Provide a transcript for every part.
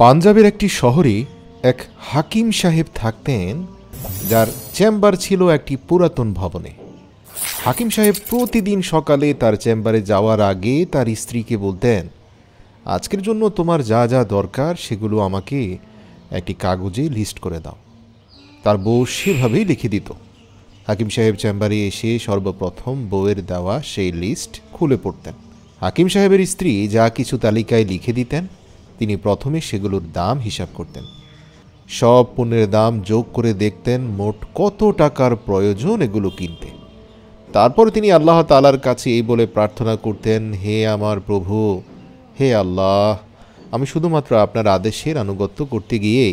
পাঞ্জাবের একটি শহরে এক হাকিম সাহেব থাকতেন যার চেম্বার ছিল একটি পুরাতন ভবনে হাকিম সাহেব প্রতিদিন সকালে তার চেম্বারে যাওয়ার আগে তার স্ত্রীকে বলতেন আজকের জন্য তোমার যা যা দরকার সেগুলো আমাকে একটি কাগজে লিস্ট করে দাও তার বউ সেভাবেই লিখে দিত হাকিম সাহেব চেম্বারে এসে সর্বপ্রথম বউয়ের দেওয়া সেই লিস্ট খুলে পড়তেন হাকিম সাহেবের স্ত্রী যা কিছু তালিকায় লিখে দিতেন তিনি প্রথমে সেগুলোর দাম হিসাব করতেন সব পণ্যের দাম যোগ করে দেখতেন মোট কত টাকার প্রয়োজন এগুলো কিনতে তারপর তিনি আল্লাহ তালার কাছে এই বলে প্রার্থনা করতেন হে আমার প্রভু হে আল্লাহ আমি শুধুমাত্র আপনার আদেশের আনুগত্য করতে গিয়ে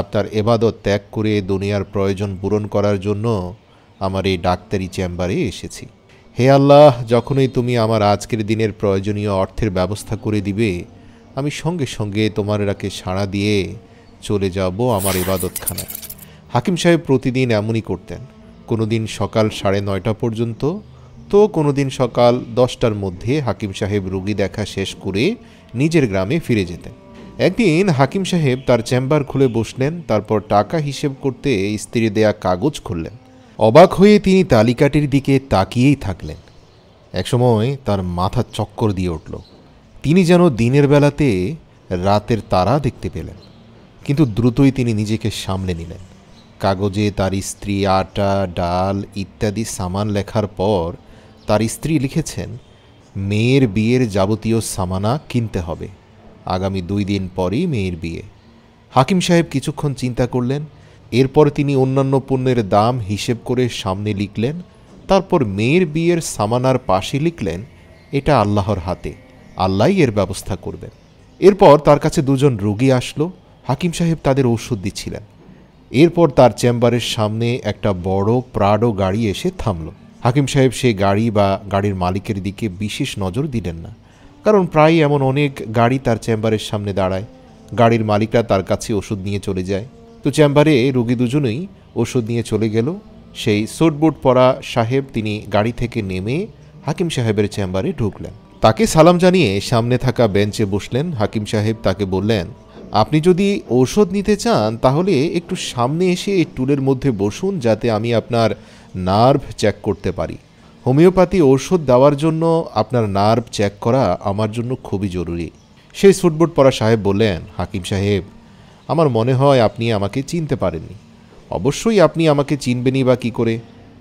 আপনার এবাদত ত্যাগ করে দুনিয়ার প্রয়োজন পূরণ করার জন্য আমার এই ডাক্তারি চেম্বারে এসেছি হে আল্লাহ যখনই তুমি আমার আজকের দিনের প্রয়োজনীয় অর্থের ব্যবস্থা করে দিবে আমি সঙ্গে সঙ্গে তোমার এরাকে সাড়া দিয়ে চলে যাব আমার ইবাদতখানায় হাকিম সাহেব প্রতিদিন এমনই করতেন কোনো দিন সকাল সাড়ে নয়টা পর্যন্ত তো কোনো দিন সকাল দশটার মধ্যে হাকিম সাহেব রুগী দেখা শেষ করে নিজের গ্রামে ফিরে যেতেন একদিন হাকিম সাহেব তার চেম্বার খুলে বসলেন তারপর টাকা হিসেব করতে স্ত্রী দেয়া কাগজ খুললেন অবাক হয়ে তিনি তালিকাটির দিকে তাকিয়েই থাকলেন একসময় তার মাথা চক্কর দিয়ে উঠল তিনি যেন দিনের বেলাতে রাতের তারা দেখতে পেলেন কিন্তু দ্রুতই তিনি নিজেকে সামলে নিলেন কাগজে তার স্ত্রী আটা ডাল ইত্যাদি সামান লেখার পর তার স্ত্রী লিখেছেন মেয়ের বিয়ের যাবতীয় সামানা কিনতে হবে আগামী দুই দিন পরই মেয়ের বিয়ে হাকিম সাহেব কিছুক্ষণ চিন্তা করলেন এরপর তিনি অন্যান্য পণ্যের দাম হিসেব করে সামনে লিখলেন তারপর মেয়ের বিয়ের সামানার পাশে লিখলেন এটা আল্লাহর হাতে আল্লাহ এর ব্যবস্থা করবেন এরপর তার কাছে দুজন রোগী আসলো হাকিম সাহেব তাদের ওষুধ দিচ্ছিলেন এরপর তার চেম্বারের সামনে একটা বড় প্রাডো গাড়ি এসে থামল হাকিম সাহেব সেই গাড়ি বা গাড়ির মালিকের দিকে বিশেষ নজর দিলেন না কারণ প্রায় এমন অনেক গাড়ি তার চেম্বারের সামনে দাঁড়ায় গাড়ির মালিকরা তার কাছে ওষুধ নিয়ে চলে যায় তো চেম্বারে রোগী দুজনেই ওষুধ নিয়ে চলে গেল সেই সোটবোট পরা সাহেব তিনি গাড়ি থেকে নেমে হাকিম সাহেবের চেম্বারে ঢুকলেন তাকে সালাম জানিয়ে সামনে থাকা বেঞ্চে বসলেন হাকিম সাহেব তাকে বললেন আপনি যদি ঔষধ নিতে চান তাহলে একটু সামনে এসে এই টুলের মধ্যে বসুন যাতে আমি আপনার নার্ভ চেক করতে পারি হোমিওপ্যাথি ঔষধ দেওয়ার জন্য আপনার নার্ভ চেক করা আমার জন্য খুবই জরুরি সেই সুটবুট পরা সাহেব বললেন হাকিম সাহেব আমার মনে হয় আপনি আমাকে চিনতে পারেননি অবশ্যই আপনি আমাকে চিনবেনই বা কী করে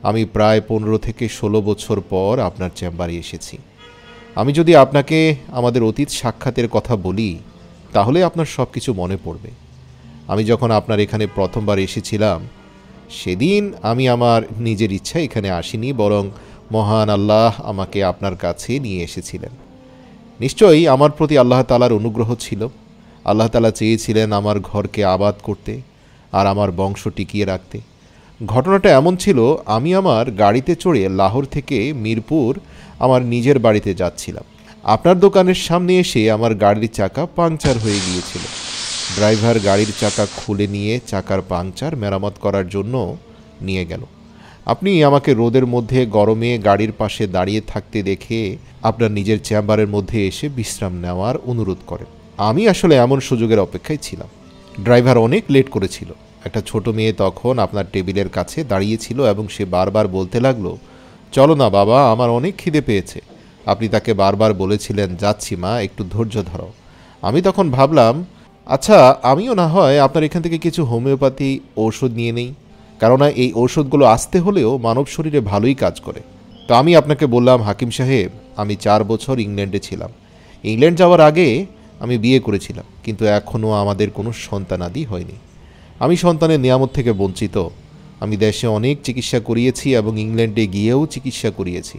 আমি প্রায় পনেরো থেকে ষোলো বছর পর আপনার চেম্বারে এসেছি আমি যদি আপনাকে আমাদের অতীত সাক্ষাতের কথা বলি তাহলে আপনার সব কিছু মনে পড়বে আমি যখন আপনার এখানে প্রথমবার এসেছিলাম সেদিন আমি আমার নিজের ইচ্ছা এখানে আসিনি বরং মহান আল্লাহ আমাকে আপনার কাছে নিয়ে এসেছিলেন নিশ্চয়ই আমার প্রতি আল্লাহ তালার অনুগ্রহ ছিল আল্লাহ তালা চেয়েছিলেন আমার ঘরকে আবাদ করতে আর আমার বংশ টিকিয়ে রাখতে ঘটনাটা এমন ছিল আমি আমার গাড়িতে চড়ে লাহোর থেকে মিরপুর আমার নিজের বাড়িতে যাচ্ছিলাম আপনার দোকানের সামনে এসে আমার গাড়ির চাকা পাংচার হয়ে গিয়েছিল ড্রাইভার গাড়ির চাকা খুলে নিয়ে চাকার পাংচার মেরামত করার জন্য নিয়ে গেল আপনি আমাকে রোদের মধ্যে গরমে গাড়ির পাশে দাঁড়িয়ে থাকতে দেখে আপনার নিজের চেম্বারের মধ্যে এসে বিশ্রাম নেওয়ার অনুরোধ করেন আমি আসলে এমন সুযোগের অপেক্ষায় ছিলাম ড্রাইভার অনেক লেট করেছিল একটা ছোট মেয়ে তখন আপনার টেবিলের কাছে দাঁড়িয়েছিল এবং সে বারবার বলতে লাগলো চলো না বাবা আমার অনেক খিদে পেয়েছে আপনি তাকে বারবার বলেছিলেন যাচ্ছি মা একটু ধৈর্য ধরো আমি তখন ভাবলাম আচ্ছা আমিও না হয় আপনার এখান থেকে কিছু হোমিওপ্যাথি ওষুধ নিয়ে নেই কেননা এই ওষুধগুলো আসতে হলেও মানব শরীরে ভালোই কাজ করে তো আমি আপনাকে বললাম হাকিম সাহেব আমি চার বছর ইংল্যান্ডে ছিলাম ইংল্যান্ড যাওয়ার আগে আমি বিয়ে করেছিলাম কিন্তু এখনও আমাদের কোনো সন্তানাদি হয়নি আমি সন্তানের নিয়ামত থেকে বঞ্চিত আমি দেশে অনেক চিকিৎসা করিয়েছি এবং ইংল্যান্ডে গিয়েও চিকিৎসা করিয়েছি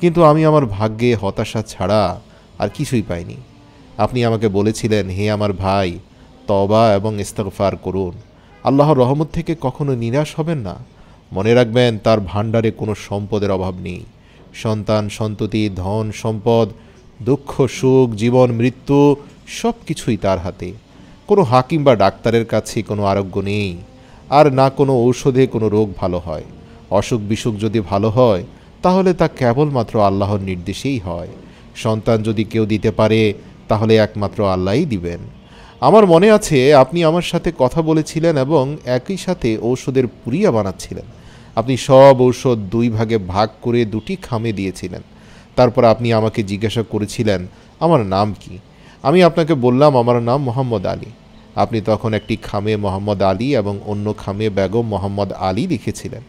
কিন্তু আমি আমার ভাগ্যে হতাশা ছাড়া আর কিছুই পাইনি আপনি আমাকে বলেছিলেন হে আমার ভাই তবা এবং ইস্তফার করুন আল্লাহর রহমত থেকে কখনো নিরাশ হবেন না মনে রাখবেন তার ভাণ্ডারে কোনো সম্পদের অভাব নেই সন্তান সন্ততি ধন সম্পদ দুঃখ সুখ জীবন মৃত্যু সব কিছুই তার হাতে কোনো হাকিম বা ডাক্তারের কাছে কোনো আরোগ্য নেই আর না কোনো ঔষধে কোনো রোগ ভালো হয় অসুখ বিসুখ যদি ভালো হয় তাহলে তা কেবলমাত্র আল্লাহর নির্দেশেই হয় সন্তান যদি কেউ দিতে পারে তাহলে একমাত্র আল্লাহই দিবেন আমার মনে আছে আপনি আমার সাথে কথা বলেছিলেন এবং একই সাথে ঔষধের পুরিয়া বানাচ্ছিলেন আপনি সব ঔষধ দুই ভাগে ভাগ করে দুটি খামে দিয়েছিলেন তারপর আপনি আমাকে জিজ্ঞাসা করেছিলেন আমার নাম কি আমি আপনাকে বললাম আমার নাম মোহাম্মদ আলী আপনি তখন একটি খামে মোহাম্মদ আলী এবং অন্য খামে বেগম মোহাম্মদ আলী লিখেছিলেন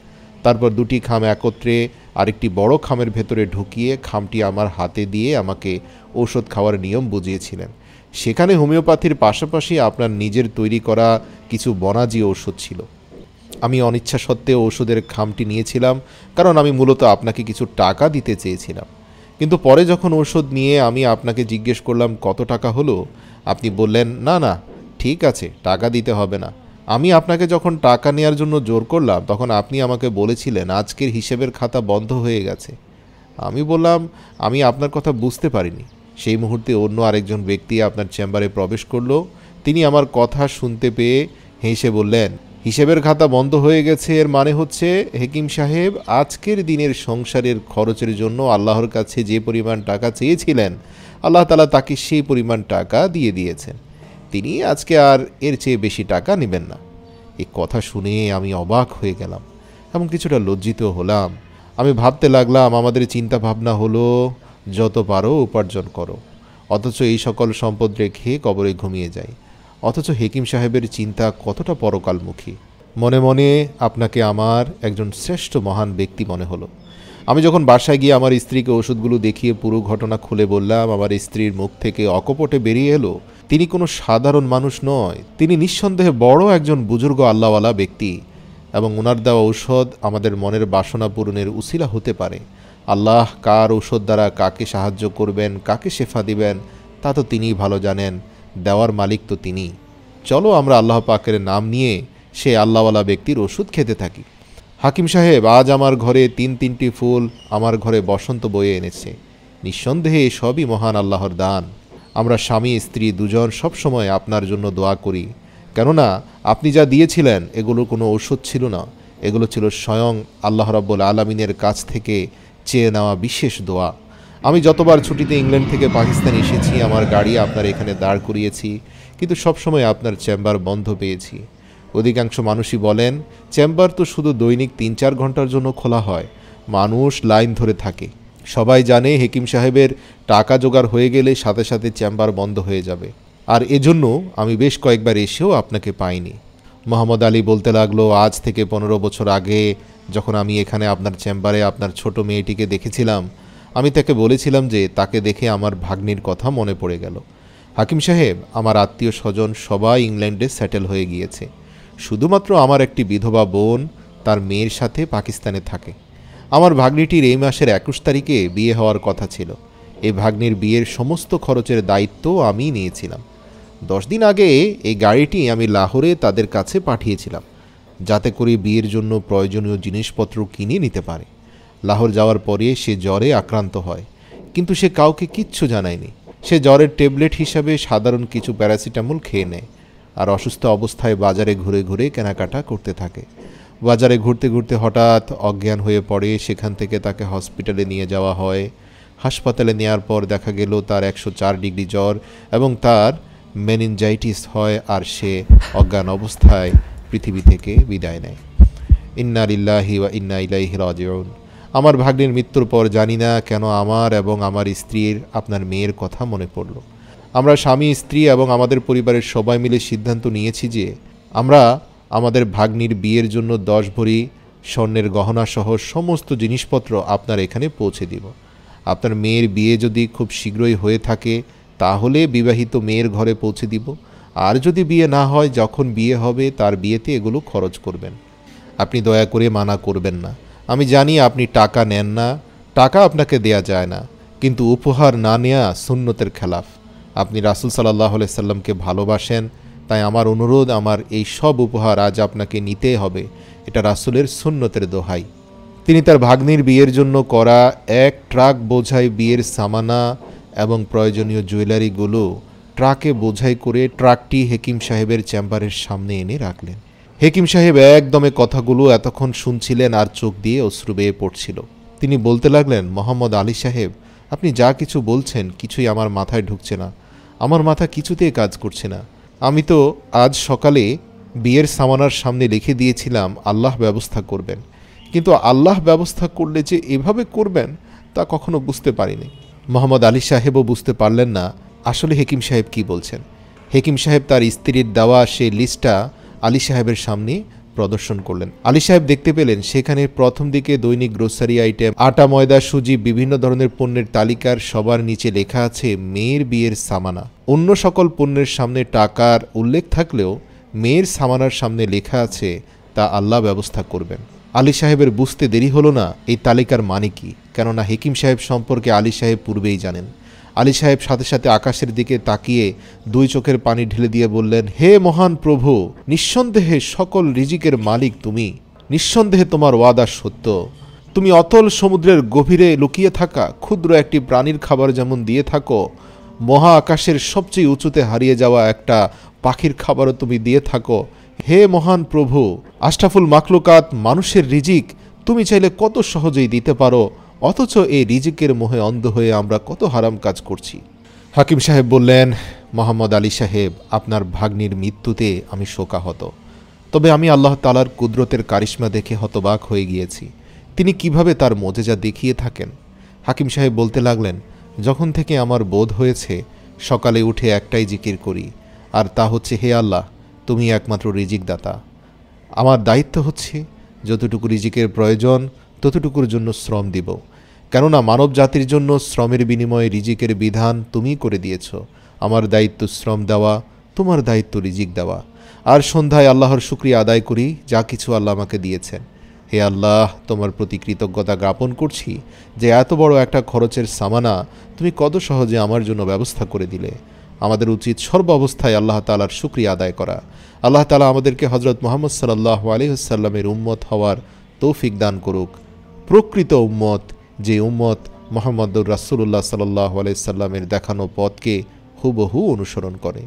তারপর দুটি খাম একত্রে আরেকটি বড় খামের ভেতরে ঢুকিয়ে খামটি আমার হাতে দিয়ে আমাকে ঔষধ খাওয়ার নিয়ম বুঝিয়েছিলেন সেখানে হোমিওপ্যাথির পাশাপাশি আপনার নিজের তৈরি করা কিছু বনাজি ঔষধ ছিল আমি অনিচ্ছা সত্ত্বেও ওষুধের খামটি নিয়েছিলাম কারণ আমি মূলত আপনাকে কিছু টাকা দিতে চেয়েছিলাম কিন্তু পরে যখন ওষুধ নিয়ে আমি আপনাকে জিজ্ঞেস করলাম কত টাকা হলো আপনি বললেন না না ঠিক আছে টাকা দিতে হবে না আমি আপনাকে যখন টাকা নেওয়ার জন্য জোর করলাম তখন আপনি আমাকে বলেছিলেন আজকের হিসেবের খাতা বন্ধ হয়ে গেছে আমি বললাম আমি আপনার কথা বুঝতে পারিনি সেই মুহূর্তে অন্য আরেকজন ব্যক্তি আপনার চেম্বারে প্রবেশ করলো তিনি আমার কথা শুনতে পেয়ে হেসে বললেন হিসেবের খাতা বন্ধ হয়ে গেছে এর মানে হচ্ছে হেকিম সাহেব আজকের দিনের সংসারের খরচের জন্য আল্লাহর কাছে যে পরিমাণ টাকা চেয়েছিলেন আল্লাহ তালা তাকে সেই পরিমাণ টাকা দিয়ে দিয়েছেন তিনি আজকে আর এর চেয়ে বেশি টাকা নেবেন না এই কথা শুনে আমি অবাক হয়ে গেলাম এবং কিছুটা লজ্জিত হলাম আমি ভাবতে লাগলাম আমাদের চিন্তা ভাবনা হলো যত পারো উপার্জন করো অথচ এই সকল সম্পদ রেখে কবরে ঘুমিয়ে যায় অথচ হেকিম সাহেবের চিন্তা কতটা পরকালমুখী মনে মনে আপনাকে আমার একজন শ্রেষ্ঠ মহান ব্যক্তি মনে হলো আমি যখন বাসায় গিয়ে আমার স্ত্রীকে ওষুধগুলো দেখিয়ে পুরো ঘটনা খুলে বললাম আমার স্ত্রীর মুখ থেকে অকপটে বেরিয়ে এলো তিনি কোনো সাধারণ মানুষ নয় তিনি নিঃসন্দেহে বড় একজন বুজুর্গ আল্লাহওয়ালা ব্যক্তি এবং ওনার দেওয়া ঔষধ আমাদের মনের বাসনা পূরণের উশিলা হতে পারে আল্লাহ কার ঔষধ দ্বারা কাকে সাহায্য করবেন কাকে শেফা দিবেন তা তো তিনিই ভালো জানেন দেওয়ার মালিক তো তিনি চলো আমরা আল্লাহ পাকের নাম নিয়ে সে আল্লাহওয়ালা ব্যক্তির ওষুধ খেতে থাকি হাকিম সাহেব আজ আমার ঘরে তিন তিনটি ফুল আমার ঘরে বসন্ত বয়ে এনেছে নিঃসন্দেহে সবই মহান আল্লাহর দান আমরা স্বামী স্ত্রী দুজন সবসময় আপনার জন্য দোয়া করি কেননা আপনি যা দিয়েছিলেন এগুলো কোনো ওষুধ ছিল না এগুলো ছিল স্বয়ং আল্লাহ রব্বুল আলমিনের কাছ থেকে চেয়ে নেওয়া বিশেষ দোয়া আমি যতবার ছুটিতে ইংল্যান্ড থেকে পাকিস্তান এসেছি আমার গাড়ি আপনার এখানে দাঁড় করিয়েছি কিন্তু সবসময় আপনার চেম্বার বন্ধ পেয়েছি অধিকাংশ মানুষই বলেন চেম্বার তো শুধু দৈনিক তিন চার ঘন্টার জন্য খোলা হয় মানুষ লাইন ধরে থাকে সবাই জানে হেকিম সাহেবের টাকা জোগাড় হয়ে গেলে সাথে সাথে চেম্বার বন্ধ হয়ে যাবে আর এজন্য আমি বেশ কয়েকবার এসেও আপনাকে পাইনি মোহাম্মদ আলী বলতে লাগলো আজ থেকে পনেরো বছর আগে যখন আমি এখানে আপনার চেম্বারে আপনার ছোট মেয়েটিকে দেখেছিলাম আমি তাকে বলেছিলাম যে তাকে দেখে আমার ভাগ্নির কথা মনে পড়ে গেল হাকিম সাহেব আমার আত্মীয় স্বজন সবাই ইংল্যান্ডে স্যাটেল হয়ে গিয়েছে শুধুমাত্র আমার একটি বিধবা বোন তার মেয়ের সাথে পাকিস্তানে থাকে আমার ভাগ্নিটির এই মাসের একুশ তারিখে বিয়ে হওয়ার কথা ছিল এই ভাগ্নির বিয়ের সমস্ত খরচের দায়িত্ব আমি নিয়েছিলাম দশ দিন আগে এই গাড়িটি আমি লাহোরে তাদের কাছে পাঠিয়েছিলাম যাতে করে বিয়ের জন্য প্রয়োজনীয় জিনিসপত্র কিনে নিতে পারে লাহোর যাওয়ার পরে সে জ্বরে আক্রান্ত হয় কিন্তু সে কাউকে কিচ্ছু জানায়নি সে জ্বরের ট্যাবলেট হিসাবে সাধারণ কিছু প্যারাসিটামল খেয়ে নেয় আর অসুস্থ অবস্থায় বাজারে ঘুরে ঘুরে কেনাকাটা করতে থাকে বাজারে ঘুরতে ঘুরতে হঠাৎ অজ্ঞান হয়ে পড়ে সেখান থেকে তাকে হসপিটালে নিয়ে যাওয়া হয় হাসপাতালে নেওয়ার পর দেখা গেল তার একশো চার ডিগ্রি জ্বর এবং তার মেনিনজাইটিস হয় আর সে অজ্ঞান অবস্থায় পৃথিবী থেকে বিদায় নেয় ইন্না লিল্লাহি বা ইন্না ইলাইহি রাজিউন আমার ভাগ্নের মৃত্যুর পর জানি না কেন আমার এবং আমার স্ত্রীর আপনার মেয়ের কথা মনে পড়ল আমরা স্বামী স্ত্রী এবং আমাদের পরিবারের সবাই মিলে সিদ্ধান্ত নিয়েছি যে আমরা আমাদের ভাগ্নির বিয়ের জন্য দশ ভরি স্বর্ণের গহনা সহ সমস্ত জিনিসপত্র আপনার এখানে পৌঁছে দিব আপনার মেয়ের বিয়ে যদি খুব শীঘ্রই হয়ে থাকে তাহলে বিবাহিত মেয়ের ঘরে পৌঁছে দিব আর যদি বিয়ে না হয় যখন বিয়ে হবে তার বিয়েতে এগুলো খরচ করবেন আপনি দয়া করে মানা করবেন না আমি জানি আপনি টাকা নেন না টাকা আপনাকে দেয়া যায় না কিন্তু উপহার না নেয়া সুন্নতের খেলাফ আপনি রাসুল সাল্লাহ সাল্লামকে ভালোবাসেন তাই আমার অনুরোধ আমার এই সব উপহার আজ আপনাকে নিতে হবে এটা রাসুলের সুন্নতের দোহাই তিনি তার ভাগ্নির বিয়ের জন্য করা এক ট্রাক বোঝাই বিয়ের সামানা এবং প্রয়োজনীয় জুয়েলারিগুলো ট্রাকে বোঝাই করে ট্রাকটি হেকিম সাহেবের চেম্বারের সামনে এনে রাখলেন হেকিম সাহেব একদমে কথাগুলো এতক্ষণ শুনছিলেন আর চোখ দিয়ে অশ্রু বেয়ে পড়ছিল তিনি বলতে লাগলেন মোহাম্মদ আলী সাহেব আপনি যা কিছু বলছেন কিছুই আমার মাথায় ঢুকছে না আমার মাথা কিছুতেই কাজ করছে না আমি তো আজ সকালে বিয়ের সামানার সামনে লিখে দিয়েছিলাম আল্লাহ ব্যবস্থা করবেন কিন্তু আল্লাহ ব্যবস্থা করলে যে এভাবে করবেন তা কখনো বুঝতে পারিনি মোহাম্মদ আলী সাহেবও বুঝতে পারলেন না আসলে হেকিম সাহেব কি বলছেন হেকিম সাহেব তার স্ত্রীর দেওয়া সেই লিস্টটা আলী সাহেবের সামনে প্রদর্শন করলেন আলী সাহেব দেখতে পেলেন সেখানে প্রথম দিকে দৈনিক গ্রোসারি আইটেম আটা ময়দা সুজি বিভিন্ন ধরনের পণ্যের তালিকার সবার নিচে লেখা আছে মেয়ের বিয়ের সামানা অন্য সকল পণ্যের সামনে টাকার উল্লেখ থাকলেও মেয়ের সামানার সামনে লেখা আছে তা আল্লাহ ব্যবস্থা করবেন আলী সাহেবের বুঝতে দেরি হলো না এই তালিকার মানে কি কেননা হেকিম সাহেব সম্পর্কে আলী সাহেব পূর্বেই জানেন আলী সাহেব সাথে সাথে আকাশের দিকে তাকিয়ে দুই চোখের পানি ঢেলে দিয়ে বললেন হে মহান প্রভু নিঃসন্দেহে সকল রিজিকের মালিক তুমি নিঃসন্দেহে তোমার ওয়াদা সত্য তুমি অতল সমুদ্রের গভীরে লুকিয়ে থাকা ক্ষুদ্র একটি প্রাণীর খাবার যেমন দিয়ে থাকো মহা আকাশের সবচেয়ে উঁচুতে হারিয়ে যাওয়া একটা পাখির খাবারও তুমি দিয়ে থাকো হে মহান প্রভু আষ্টাফুল মাকলুকাত মানুষের রিজিক তুমি চাইলে কত সহজেই দিতে পারো অথচ এই রিজিকের মোহে অন্ধ হয়ে আমরা কত হারাম কাজ করছি হাকিম সাহেব বললেন মোহাম্মদ আলী সাহেব আপনার ভাগ্নির মৃত্যুতে আমি শোকাহত তবে আমি আল্লাহ তালার কুদরতের কারিশ্মা দেখে হতবাক হয়ে গিয়েছি তিনি কিভাবে তার মজেজা দেখিয়ে থাকেন হাকিম সাহেব বলতে লাগলেন যখন থেকে আমার বোধ হয়েছে সকালে উঠে একটাই জিকির করি আর তা হচ্ছে হে আল্লাহ তুমি একমাত্র রিজিকদাতা আমার দায়িত্ব হচ্ছে যতটুকু রিজিকের প্রয়োজন ততটুকুর জন্য শ্রম দিব কেননা মানব জাতির জন্য শ্রমের বিনিময়ে রিজিকের বিধান তুমি করে দিয়েছ আমার দায়িত্ব শ্রম দেওয়া তোমার দায়িত্ব রিজিক দেওয়া আর সন্ধ্যায় আল্লাহর শুক্রিয়া আদায় করি যা কিছু আল্লাহ আমাকে দিয়েছেন হে আল্লাহ তোমার প্রতি কৃতজ্ঞতা জ্ঞাপন করছি যে এত বড় একটা খরচের সামানা তুমি কত সহজে আমার জন্য ব্যবস্থা করে দিলে আমাদের উচিত সর্ব অবস্থায় আল্লাহ তালার শুক্রিয়া আদায় করা আল্লাহ তালা আমাদেরকে হজরত মোহাম্মদ সাল্লাহ আলহিহসাল্লামের উম্মত হওয়ার তৌফিক দান করুক প্রকৃত উম্মত যে উম্মত মোহাম্মদুর রাসুল্লাহ সাল্লাহ আলাইসাল্লামের দেখানো পথকে হুবহু অনুসরণ করে